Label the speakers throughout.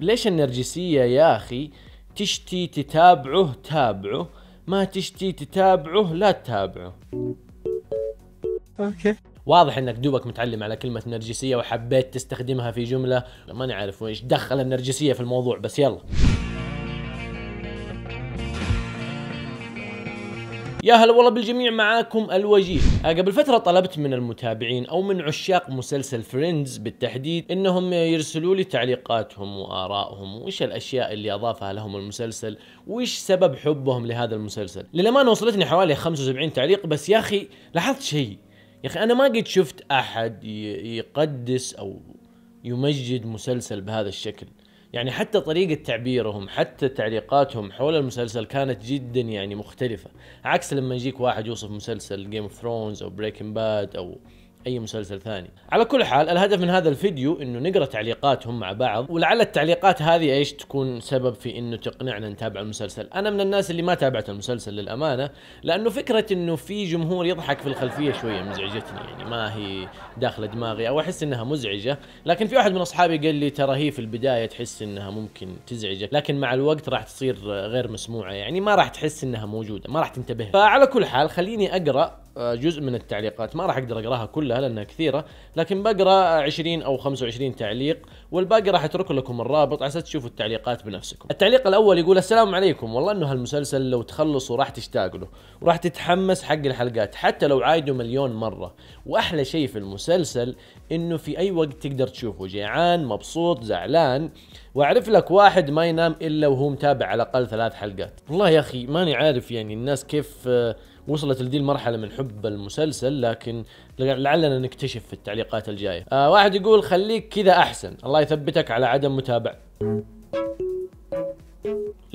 Speaker 1: ليش النرجسية يا أخي تشتي تتابعه تابعه ما تشتي تتابعه لا تتابعه اوكي واضح انك دوبك متعلم على كلمة نرجسية وحبيت تستخدمها في جملة ما نعرف ويش دخل النرجسية في الموضوع بس يلا يا هلا والله بالجميع معاكم الوجيه آه، قبل فترة طلبت من المتابعين أو من عشاق مسلسل فريندز بالتحديد إنهم يرسلوا لي تعليقاتهم وآرائهم وإيش الأشياء اللي أضافها لهم المسلسل وإيش سبب حبهم لهذا المسلسل للأمانة وصلتني حوالي 75 تعليق بس يا أخي لاحظت شيء يا أخي أنا ما قد شفت أحد يقدس أو يمجد مسلسل بهذا الشكل يعني حتى طريقة تعبيرهم حتى تعليقاتهم حول المسلسل كانت جدا يعني مختلفة عكس لما يجيك واحد يوصف مسلسل جيم اوف ثرونز او بريكنج باد او اي مسلسل ثاني على كل حال الهدف من هذا الفيديو انه نقرا تعليقاتهم مع بعض ولعل التعليقات هذه ايش تكون سبب في انه تقنعنا نتابع المسلسل انا من الناس اللي ما تابعت المسلسل للامانه لانه فكره انه في جمهور يضحك في الخلفيه شويه مزعجتني يعني ما هي داخله دماغي او احس انها مزعجه لكن في واحد من اصحابي قال لي ترى هي في البدايه تحس انها ممكن تزعجك لكن مع الوقت راح تصير غير مسموعه يعني ما راح تحس انها موجوده ما راح تنتبه فعلى كل حال خليني اقرا جزء من التعليقات ما راح اقدر اقراها كلها لانها كثيره لكن بقرا 20 او 25 تعليق والباقي راح اترك لكم الرابط عشان تشوفوا التعليقات بنفسكم التعليق الاول يقول السلام عليكم والله انه هالمسلسل لو تخلصوا راح تشتاق له وراح تتحمس حق الحلقات حتى لو عايده مليون مره واحلى شيء في المسلسل انه في اي وقت تقدر تشوفه جيعان مبسوط زعلان واعرف لك واحد ما ينام الا وهو متابع على الاقل ثلاث حلقات والله يا اخي ماني عارف يعني الناس كيف آه، وصلت لدي المرحلة من حب المسلسل لكن لعلنا نكتشف في التعليقات الجاية آه واحد يقول خليك كذا أحسن الله يثبتك على عدم متابعة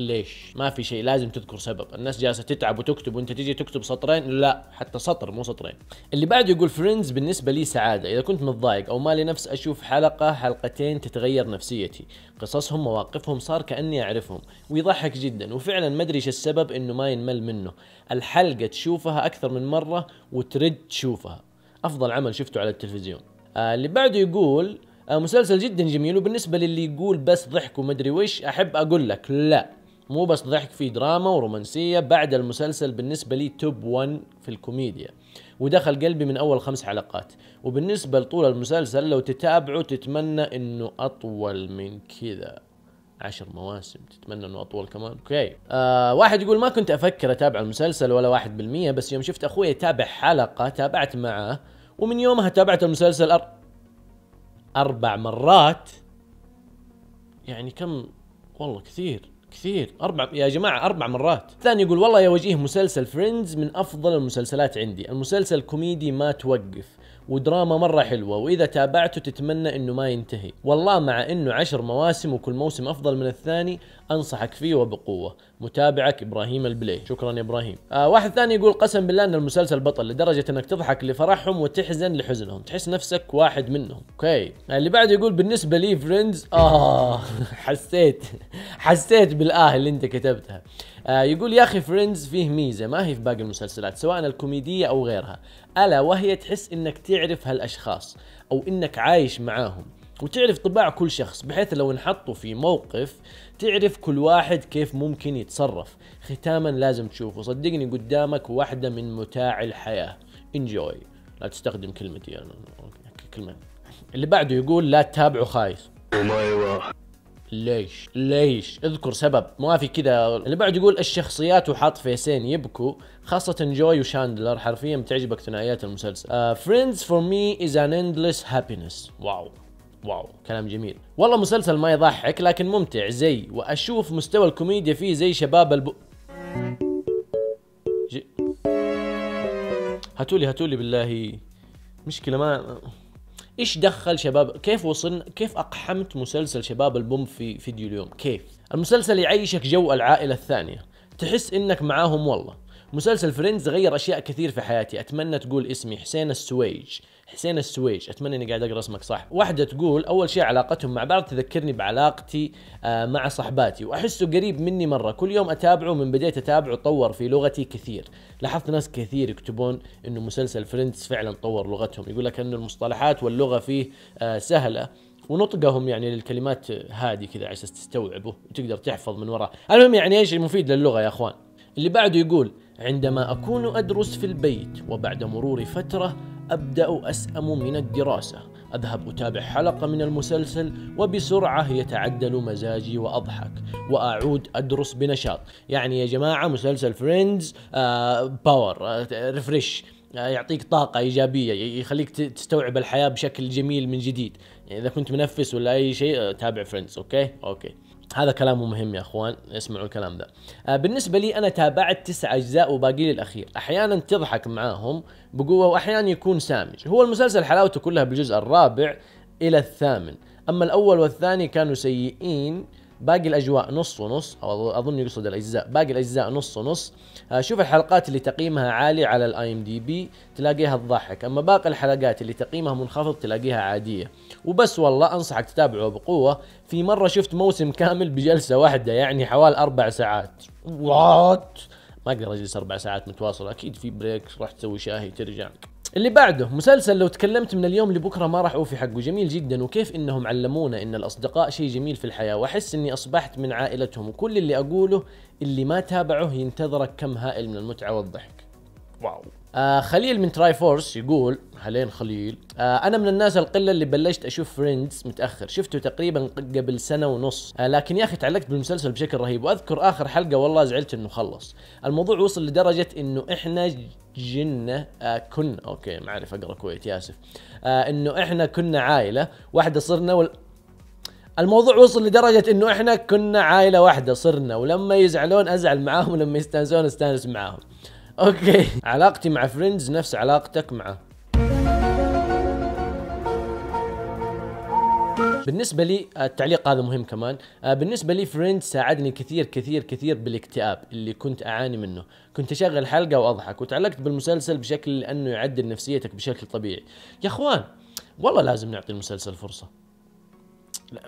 Speaker 1: ليش ما في شيء لازم تذكر سبب الناس جالسه تتعب وتكتب وانت تجي تكتب سطرين لا حتى سطر مو سطرين اللي بعده يقول فريندز بالنسبه لي سعاده اذا كنت متضايق او مالي نفس اشوف حلقه حلقتين تتغير نفسيتي قصصهم مواقفهم صار كاني اعرفهم ويضحك جدا وفعلا ما ادري ايش السبب انه ما ينمل منه الحلقه تشوفها اكثر من مره وترد تشوفها افضل عمل شفته على التلفزيون آه اللي بعده يقول آه، مسلسل جدا جميل وبالنسبه للي يقول بس ضحك ومدري وش احب اقول لك لا مو بس ضحك في دراما ورومانسيه بعد المسلسل بالنسبه لي توب 1 في الكوميديا ودخل قلبي من اول خمس حلقات وبالنسبه لطول المسلسل لو تتابعه تتمنى انه اطول من كذا عشر مواسم تتمنى انه اطول كمان اوكي آه واحد يقول ما كنت افكر اتابع المسلسل ولا واحد بالمية بس يوم شفت اخوي يتابع حلقة تابعت معاه ومن يومها تابعت المسلسل أر... اربع مرات يعني كم والله كثير كثير اربع يا جماعه اربع مرات الثاني يقول والله يا وجيه مسلسل فريندز من افضل المسلسلات عندي المسلسل كوميدي ما توقف ودراما مرة حلوة وإذا تابعته تتمنى إنه ما ينتهي والله مع إنه عشر مواسم وكل موسم أفضل من الثاني أنصحك فيه وبقوة متابعك إبراهيم البلاي شكرا يا إبراهيم آه واحد ثاني يقول قسم بالله أن المسلسل بطل لدرجة أنك تضحك لفرحهم وتحزن لحزنهم تحس نفسك واحد منهم أوكي آه اللي بعده يقول بالنسبة لي فريندز آه حسيت حسيت بالآه اللي أنت كتبتها آه يقول يا اخي فريندز فيه ميزه ما هي في باقي المسلسلات سواء الكوميديه او غيرها الا وهي تحس انك تعرف هالاشخاص او انك عايش معاهم وتعرف طباع كل شخص بحيث لو انحطوا في موقف تعرف كل واحد كيف ممكن يتصرف ختاما لازم تشوفه صدقني قدامك واحده من متاع الحياه انجوي لا تستخدم كلمتي يعني. كلمه اللي بعده يقول لا تتابعوا خايس oh ليش ليش اذكر سبب ما في كذا اللي بعد يقول الشخصيات وحاط فيسين يبكوا خاصة جوي وشاندلر حرفيا بتعجبك ثنائيات المسلسل uh, Friends for me is an endless happiness واو واو كلام جميل والله مسلسل ما يضحك لكن ممتع زي واشوف مستوى الكوميديا فيه زي شباب الب هاتولي هاتولي بالله مشكلة ما ايش دخل شباب كيف وصلنا كيف اقحمت مسلسل شباب البوم في فيديو اليوم كيف المسلسل يعيشك جو العائله الثانيه تحس انك معاهم والله مسلسل فريندز غير اشياء كثير في حياتي اتمنى تقول اسمي حسين السويج حسين السويج اتمنى اني قاعد اقرا اسمك صح واحده تقول اول شيء علاقتهم مع بعض تذكرني بعلاقتي آه، مع صحباتي واحسه قريب مني مره كل يوم اتابعه من بديت اتابعه طور في لغتي كثير لاحظت ناس كثير يكتبون انه مسلسل فريندز فعلا طور لغتهم يقول لك انه المصطلحات واللغه فيه آه، سهله ونطقهم يعني للكلمات هادي كذا على اساس تستوعبه وتقدر تحفظ من وراه المهم يعني ايش مفيد للغه يا اخوان اللي بعده يقول عندما أكون أدرس في البيت وبعد مرور فترة أبدأ أسأم من الدراسة أذهب أتابع حلقة من المسلسل وبسرعة يتعدل مزاجي وأضحك وأعود أدرس بنشاط يعني يا جماعة مسلسل فريندز باور ريفريش يعطيك طاقة إيجابية يخليك تستوعب الحياة بشكل جميل من جديد يعني إذا كنت منفس ولا أي شيء آه، تابع فريندز أوكي أوكي هذا كلام مهم يا اخوان اسمعوا الكلام ذا آه، بالنسبه لي انا تابعت تسع اجزاء وباقي لي الاخير احيانا تضحك معاهم بقوه واحيانا يكون سامج هو المسلسل حلاوته كلها بالجزء الرابع الى الثامن اما الاول والثاني كانوا سيئين باقي الاجواء نص ونص او اظن يقصد الاجزاء باقي الاجزاء نص ونص آه، شوف الحلقات اللي تقييمها عالي على الاي ام دي بي تلاقيها تضحك اما باقي الحلقات اللي تقييمها منخفض تلاقيها عاديه وبس والله انصحك تتابعه بقوه في مره شفت موسم كامل بجلسه واحده يعني حوالي اربع ساعات وات ما اقدر اجلس اربع ساعات متواصل اكيد في بريك راح تسوي شاهي ترجع اللي بعده مسلسل لو تكلمت من اليوم لبكره ما راح اوفي حقه جميل جدا وكيف انهم علمونا ان الاصدقاء شيء جميل في الحياه واحس اني اصبحت من عائلتهم وكل اللي اقوله اللي ما تابعه ينتظرك كم هائل من المتعه والضحك واو آه خليل من تراي فورس يقول هلين خليل آه انا من الناس القله اللي بلشت اشوف فريندز متاخر شفته تقريبا قبل سنه ونص آه لكن يا اخي تعلقت بالمسلسل بشكل رهيب واذكر اخر حلقه والله زعلت انه خلص الموضوع وصل لدرجه انه احنا جنة آه كنا اوكي ما اعرف اقرا كويت ياسف آه انه احنا كنا عائله واحده صرنا وال... الموضوع وصل لدرجة انه احنا كنا عائلة واحدة صرنا ولما يزعلون ازعل معاهم ولما يستانسون استانس معاهم اوكي علاقتي مع فريندز نفس علاقتك معه بالنسبة لي التعليق هذا مهم كمان آه، بالنسبة لي فريند ساعدني كثير كثير كثير بالاكتئاب اللي كنت أعاني منه كنت أشغل حلقة وأضحك وتعلقت بالمسلسل بشكل لأنه يعدل نفسيتك بشكل طبيعي يا أخوان والله لازم نعطي المسلسل فرصة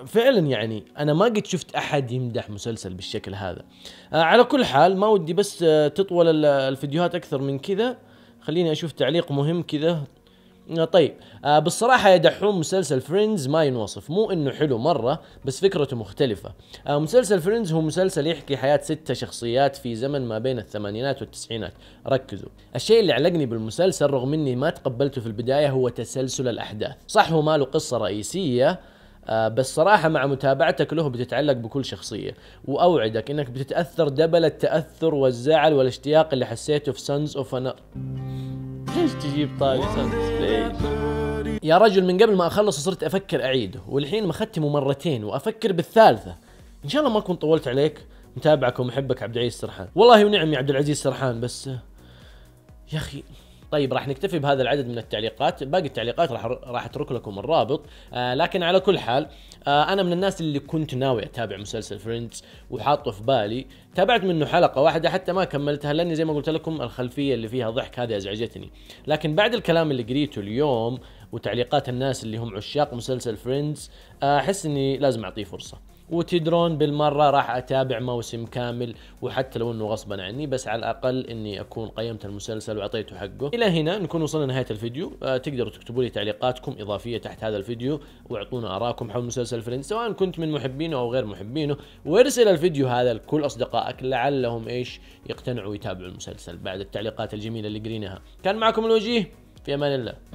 Speaker 1: فعلا يعني انا ما قد شفت احد يمدح مسلسل بالشكل هذا آه، على كل حال ما ودي بس آه، تطول الفيديوهات اكثر من كذا خليني اشوف تعليق مهم كذا آه، طيب آه بالصراحة يا دحوم مسلسل فريندز ما ينوصف مو انه حلو مرة بس فكرته مختلفة آه مسلسل فريندز هو مسلسل يحكي حياة ستة شخصيات في زمن ما بين الثمانينات والتسعينات ركزوا الشيء اللي علقني بالمسلسل رغم اني ما تقبلته في البداية هو تسلسل الاحداث صح هو ما له قصة رئيسية آه، بس صراحة مع متابعتك له بتتعلق بكل شخصية وأوعدك أنك بتتأثر دبل التأثر والزعل والاشتياق اللي حسيته في سانز اوف أنا ليش تجيب طاقة سانز ليش يا رجل من قبل ما أخلص صرت أفكر أعيده والحين مختمه مرتين وأفكر بالثالثة إن شاء الله ما أكون طولت عليك متابعك ومحبك عبد العزيز سرحان والله ونعم يا عبد العزيز سرحان بس يا أخي طيب راح نكتفي بهذا العدد من التعليقات باقي التعليقات راح راح اترك لكم الرابط آه لكن على كل حال آه انا من الناس اللي كنت ناوي اتابع مسلسل فريندز وحاطه في بالي تابعت منه حلقه واحده حتى ما كملتها لاني زي ما قلت لكم الخلفيه اللي فيها ضحك هذه ازعجتني لكن بعد الكلام اللي قريته اليوم وتعليقات الناس اللي هم عشاق مسلسل فريندز آه، احس اني لازم اعطيه فرصه وتدرون بالمرة راح أتابع موسم كامل وحتى لو أنه غصبا عني بس على الأقل أني أكون قيمت المسلسل وأعطيته حقه إلى هنا نكون وصلنا لنهاية الفيديو أه تقدروا تكتبوا لي تعليقاتكم إضافية تحت هذا الفيديو وأعطونا آراءكم حول مسلسل فريندز سواء كنت من محبينه أو غير محبينه وارسل الفيديو هذا لكل أصدقائك لعلهم إيش يقتنعوا ويتابعوا المسلسل بعد التعليقات الجميلة اللي قريناها كان معكم الوجيه في أمان الله